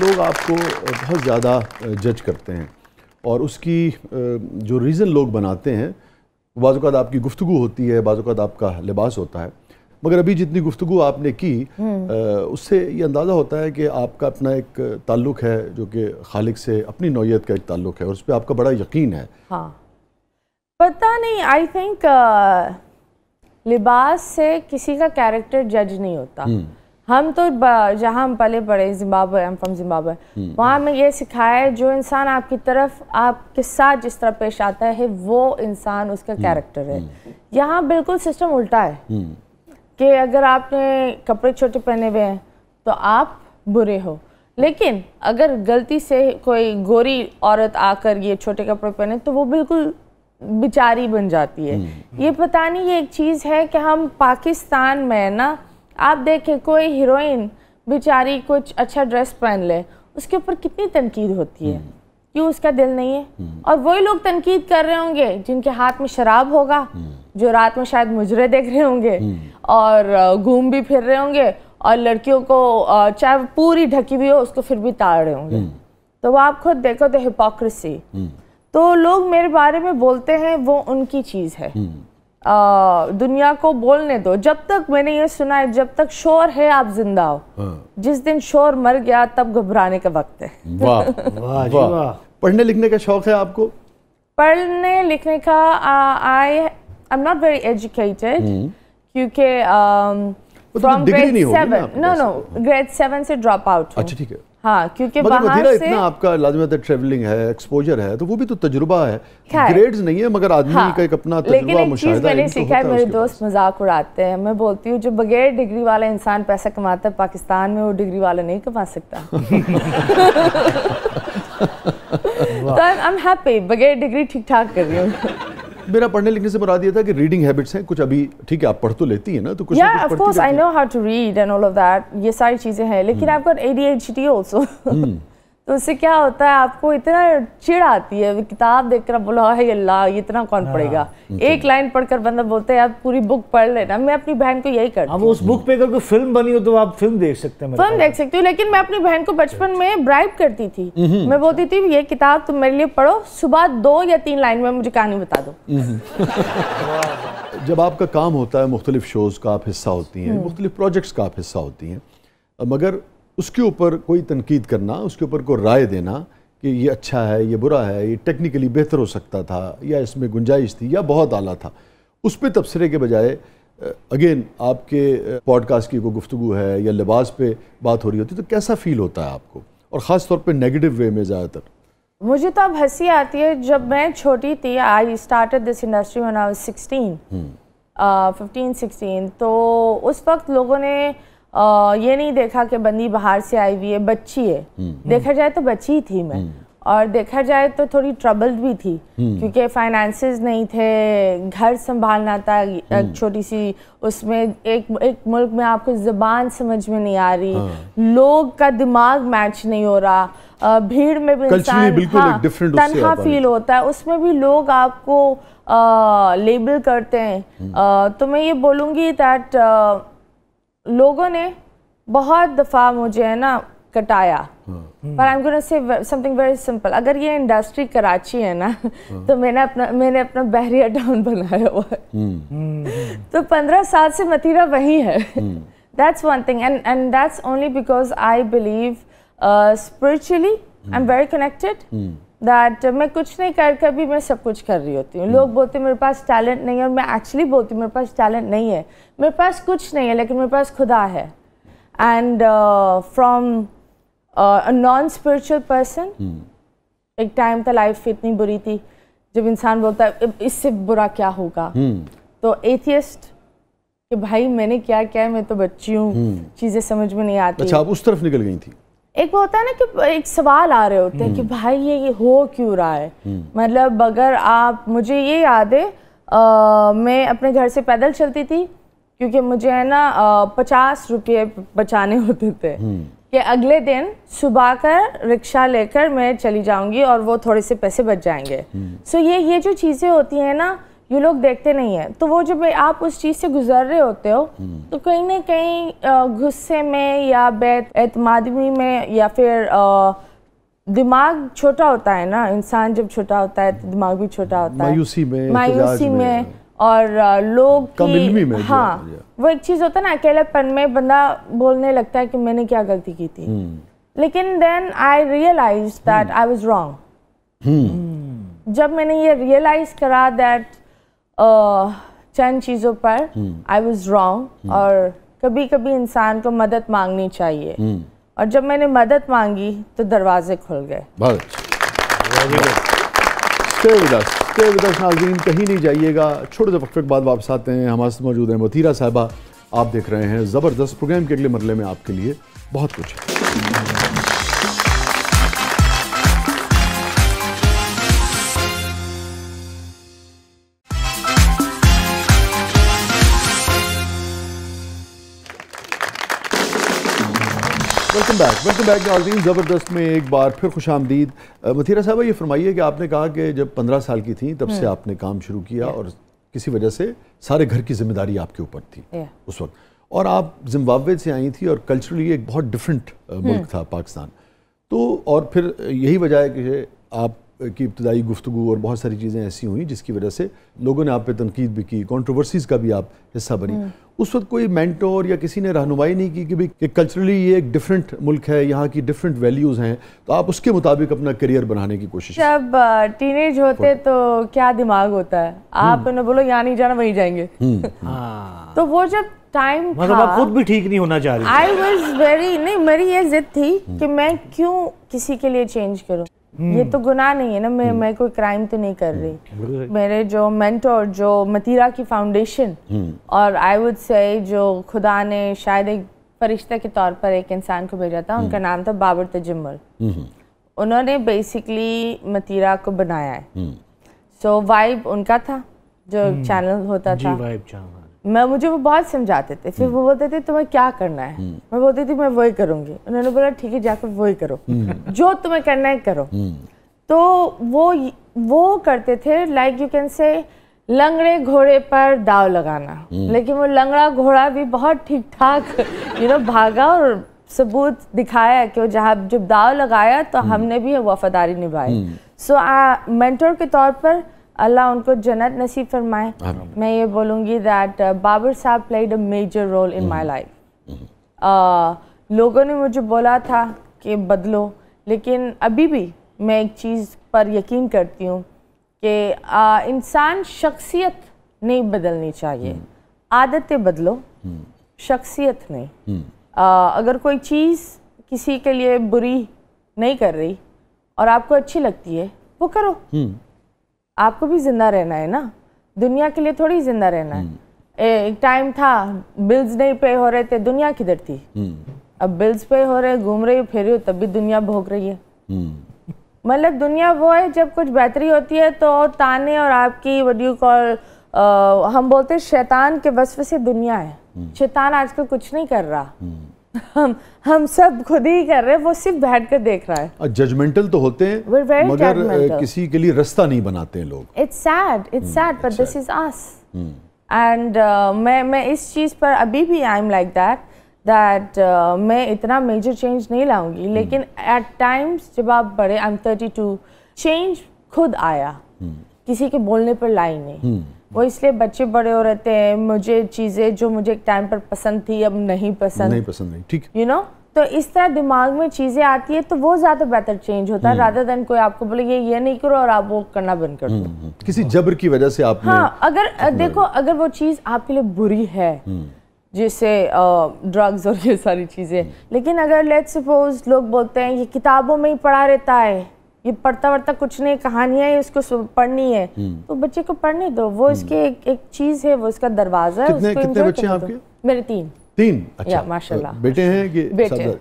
लोग आपको बहुत ज़्यादा जज करते हैं और उसकी जो रीज़न लोग बनाते हैं बाज़ात आपकी गुफ्तु होती है बाज़ात आपका लिबास होता है मगर अभी जितनी गुफ्तु आपने की हम्म। उससे ये अंदाज़ा होता है कि आपका अपना एक ताल्लुक है जो कि खालिक से अपनी नौीयत का एक ताल्लुक है और उस पर आपका बड़ा यकीन है हाँ पता नहीं आई थिंक लिबास से किसी का कैरेक्टर जज नहीं होता हम्म। हम तो जहाँ हम पले पड़े जिम्बाब्वे हम फ्रॉम जिम्बाब्वे वहाँ हमें ये सिखाया है जो इंसान आपकी तरफ आपके साथ जिस तरह पेश आता है वो इंसान उसका कैरेक्टर हम्म। है हम्म। यहाँ बिल्कुल सिस्टम उल्टा है हम्म। कि अगर आपने कपड़े छोटे पहने हुए हैं तो आप बुरे हो लेकिन अगर गलती से कोई गोरी औरत आकर ये छोटे कपड़े पहने तो वो बिल्कुल बिचारी बन जाती है ये पता नहीं ये एक चीज़ है कि हम पाकिस्तान में ना आप देखें कोई हीरोइन बेचारी कुछ अच्छा ड्रेस पहन ले उसके ऊपर कितनी तनकीद होती है हम्म। क्यों उसका दिल नहीं है हम्म। और वही लोग तनकीद कर रहे होंगे जिनके हाथ में शराब होगा हम्म। जो रात में शायद मुजरे देख रहे होंगे और घूम भी फिर रहे होंगे और लड़कियों को चाहे पूरी ढकी भी हो उसको फिर भी ताड़ रहे होंगे तो वो आप खुद देखो तो हिपोक्रेसी तो लोग मेरे बारे में बोलते हैं वो उनकी चीज़ है दुनिया को बोलने दो जब तक मैंने ये सुना है जब तक शोर है आप जिंदा हो हाँ। जिस दिन शोर मर गया तब घबराने का वक्त है वाह वाह वाह पढ़ने लिखने का शौक है आपको पढ़ने लिखने का I I am not very educated क्योंकि from grade seven no no grade seven से ड्रॉप आउट अच्छा ठीक है हाँ क्योंकि मतलब तो तो हाँ, मैं बोलती हूँ जो बगैर डिग्री वाला इंसान पैसा कमाता है पाकिस्तान में वो डिग्री वाला नहीं कमा सकता तो आई एम हैप्पी बगैर डिग्री ठीक ठाक कर रही हूँ मेरा पढ़ने लिखने से मुराद ये था कि रीडिंग हैबिट्स हैं कुछ अभी ठीक है आप पढ़ तो लेती है ना तो कुछ of course I know how to read and all of that ये सारी चीजें हैं लेकिन I have got ADHD also तो उससे क्या होता है आपको इतना चिड़ आती है किताब देखकर आप बोलो हाई अल्लाह इतना कौन हाँ, पढ़ेगा तो एक लाइन पढ़कर बंदा बोलते हैं आप पूरी बुक पढ़ लेना मैं अपनी बहन को यही करती हाँ, हूँ उस बुक पे अगर कोई फिल्म बनी हो तो आप फिल्म देख सकते हैं फिल्म देख सकती हूँ लेकिन मैं अपनी बहन को बचपन में ब्राइब करती थी मैं बोलती थी ये किताब तुम मेरे लिए पढ़ो सुबह दो या तीन लाइन में मुझे कहानी बता दो जब आपका काम होता है मुख्तलिफ शोज़ का आप हिस्सा होती हैं हम्म। मुख्तलिफ प्रोजेक्ट्स का आप हिस्सा होती हैं मगर उसके ऊपर कोई तनकीद करना उसके ऊपर कोई राय देना कि ये अच्छा है ये बुरा है ये टेक्निकली बेहतर हो सकता था या इसमें गुंजाइश थी या बहुत आला था उस पर तबसरे के बजाय अगेन आपके पॉडकास्ट की कोई गुफ्तु है या लिबास पे बात हो रही होती है तो कैसा फील होता है आपको और ख़ास तौर पर नेगेटिव वे में ज़्यादातर मुझे तो अब हंसी आती है जब मैं छोटी थी आई स्टार्ट दिस इंडस्ट्री में सिक्सटीन फिफ्टीन सिक्सटीन तो उस वक्त लोगों ने ये नहीं देखा कि बंदी बाहर से आई हुई है बच्ची है हम्म। देखा जाए तो बच्ची थी मैं हम्म। और देखा जाए तो थोड़ी ट्रबल्ड भी थी हम्म। क्योंकि फाइनेंसेस नहीं थे घर संभालना था एक छोटी सी उसमें एक एक मुल्क में आपको ज़बान समझ में नहीं आ रही हाँ। लोग का दिमाग मैच नहीं हो रहा भीड़ में भी इंसान हाँ, तनहा फील होता है उसमें भी लोग आपको लेबल करते हैं तो मैं ये बोलूँगी दैट लोगों ने बहुत दफ़ा मुझे है ना कटाया पर I am gonna say something very simple अगर ये इंडस्ट्री कराची है ना हाँ। तो मैंने अपना मैंने अपना बहरिया टाउन बनाया हुआ है हम्म। हम्म। तो पंद्रह साल से मथीरा वही है that's one thing and and that's only because I believe spiritually I am very connected that uh, मैं कुछ नहीं कर कर भी मैं सब कुछ कर रही होती हूँ हम्म। लोग बोलते मेरे पास टैलेंट नहीं है और मैं एक्चुअली बोलती हूँ मेरे पास टैलेंट नहीं है मेरे पास कुछ नहीं है लेकिन मेरे पास खुदा है and from a non spiritual person एक टाइम था लाइफ इतनी बुरी थी जब इंसान बोलता है इससे बुरा क्या होगा हम्म। तो एथियस्ट कि भाई मैंने क्या क्या मैं तो बच्ची हूँ हम्म। चीज़ें समझ में नहीं आती अच्छा आप उस तरफ निकल गई थी एक वो होता है ना कि एक सवाल आ रहे होते हैं कि हम्म। भाई ये, हो क्यों रहा है हम्म। मतलब अगर आप मुझे ये याद है आ, मैं अपने घर से पैदल चलती थी क्योंकि मुझे है ना पचास रुपये बचाने होते थे हम्म। कि अगले दिन सुबह कर रिक्शा लेकर मैं चली जाऊंगी और वो थोड़े से पैसे बच जाएंगे सो so ये ये जो चीज़ें होती हैं ना ये लोग देखते नहीं है तो वो जब आप उस चीज़ से गुजर रहे होते हो हम्म। तो कहीं ना कहीं गुस्से में या बैत एतमादमी में या फिर दिमाग छोटा होता है ना इंसान जब छोटा होता है तो दिमाग भी छोटा होता है मायूसी में मायूसी में, में और लोग की में हाँ वो एक चीज़ होता है ना अकेलेपन में बंदा बोलने लगता है कि मैंने क्या गलती की थी हम्म। लेकिन then I realise that I was wrong जब मैंने ये रियलाइज करा दैट चंद चीज़ों पर आई वॉज रॉन्ग और कभी कभी इंसान को मदद मांगनी चाहिए हम्म। और जब मैंने मदद मांगी तो दरवाजे खुल गए अच्छा। नाजीन कहीं नहीं जाइएगा छोटे से वक्त बाद वापस आते हैं हमारे साथ मौजूद हैं मथीरा साहबा आप देख रहे हैं ज़बरदस्त प्रोग्राम के अगले मरले में आपके लिए बहुत कुछ है वेलकम बैक वेलकम बैक नाजीन ज़बरदस्त में एक बार फिर खुश आमदीद मथीरा साहबा ये फरमाइए कि आपने कहा कि जब पंद्रह साल की थी तब से हम्म। आपने काम शुरू किया और किसी वजह से सारे घर की जिम्मेदारी आपके ऊपर थी उस वक्त और आप जिम्बावे से आई थी और कल्चरली एक बहुत डिफरेंट हम्म। मुल्क था पाकिस्तान तो और फिर यही वजह है कि आप की इब्तदाई गुफ्तु और बहुत सारी चीज़ें ऐसी हुई जिसकी वजह से लोगों ने आप पे तनकीद भी की कॉन्ट्रोवर्सीज़ का भी आप हिस्सा बनी हम्म। उस वक्त कोई मेंटोर या किसी ने रहनुमाई नहीं की कि भाई कल्चरली ये एक डिफरेंट मुल्क है यहाँ की डिफरेंट वैल्यूज़ हैं तो आप उसके मुताबिक अपना करियर बनाने की कोशिश जब टीनेज होते तो क्या दिमाग होता है आप हम्म। उन्हें बोलो यहाँ नहीं जाना वहीं जाएंगे हम्म, हाँ। तो वो जब टाइम मतलब आप खुद भी ठीक नहीं होना चाह रही आई वॉज वेरी नहीं मेरी ये जिद थी कि मैं क्यों किसी के लिए चेंज करूँ Hmm. ये तो गुनाह नहीं है ना मैं hmm. मैं कोई क्राइम तो नहीं कर रही hmm. मेरे जो मेंटोर जो मतीरा की फाउंडेशन और आई वुड से जो खुदा ने शायद एक फरिश्ते के तौर पर एक इंसान को भेजा था उनका नाम था बाबर तजम्मल उन्होंने बेसिकली मतीरा को बनाया है सो so, वाइब उनका था जो चैनल होता था मैं मुझे वो बहुत समझाते थे फिर वो हम्म। बोलते थे तुम्हें क्या करना है हम्म। मैं बोलती थी मैं वही करूँगी उन्होंने बोला ठीक है जाकर वही करो हम्म। जो तुम्हें करना है करो तो वो वो करते थे लाइक यू कैन से लंगड़े घोड़े पर दाव लगाना लेकिन वो लंगड़ा घोड़ा भी बहुत ठीक ठाक यू नो भागा और सबूत दिखाया कि वो जहाँ जब दाव लगाया तो हमने भी वफादारी निभाई सो मेंटोर के तौर पर अल्लाह उनको जन्नत नसीब फरमाए मैं ये बोलूँगी that uh, Babar Sahab played a major role in my life लोगों ने मुझे बोला था कि बदलो लेकिन अभी भी मैं एक चीज़ पर यकीन करती हूँ कि इंसान शख्सियत नहीं बदलनी चाहिए हम्म। आदतें बदलो हम्म। शख्सियत नहीं हम्म। आ, अगर कोई चीज़ किसी के लिए बुरी नहीं कर रही और आपको अच्छी लगती है वो करो आपको भी जिंदा रहना है ना दुनिया के लिए थोड़ी जिंदा रहना है हम्म। एक टाइम था बिल्स नहीं पे हो रहे थे दुनिया किधर थी हम्म। अब बिल्स पे हो रहे घूम रही फिर रही हो तब भी दुनिया भोग रही है हम्म। मतलब दुनिया वो है जब कुछ बेहतरी होती है तो ताने और आपकी वडियो कॉल हम बोलते हैं शैतान के वसफ से दुनिया है शैतान आजकल कुछ नहीं कर रहा हम हम सब खुद ही कर रहे हैं वो सिर्फ बैठ कर देख रहा है जजमेंटल तो होते हैं मगर किसी के लिए रास्ता नहीं बनाते हैं लोग it's sad it's sad but this is us and मैं मैं इस चीज़ पर अभी भी I am like that that मैं इतना मेजर चेंज नहीं लाऊंगी hmm। लेकिन एट टाइम्स जब आप बड़े I am thirty two change खुद आया hmm. किसी के बोलने पर लाई नहीं hmm. वो इसलिए बच्चे बड़े हो रहते हैं मुझे चीज़ें जो मुझे एक टाइम पर पसंद थी अब नहीं पसंद नहीं पसंद नहीं ठीक यू नो तो इस तरह दिमाग में चीज़ें आती है तो वो ज़्यादा बेहतर चेंज होता है राधा हम्म। देन कोई आपको बोले ये ये नहीं करो और आप वो करना बंद कर दो हम्म, हम्म, किसी जबर की वजह से आप हाँ अगर देखो अगर वो चीज़ आपके लिए बुरी है जैसे ड्रग्स और ये सारी चीज़ें लेकिन अगर लेट सपोज लोग बोलते हैं ये किताबों में ही पढ़ा रहता है ये पढ़ता वढ़ता कुछ नहीं कहानियाँ है उसको पढ़नी है हम्म। तो बच्चे को पढ़ने दो वो हम्म। इसके एक, एक चीज है वो इसका दरवाजा है कितने, उसको कितने बच्चे आपके मेरे तीन तीन अच्छा माशाल्लाह बेटे हैं कि बेटे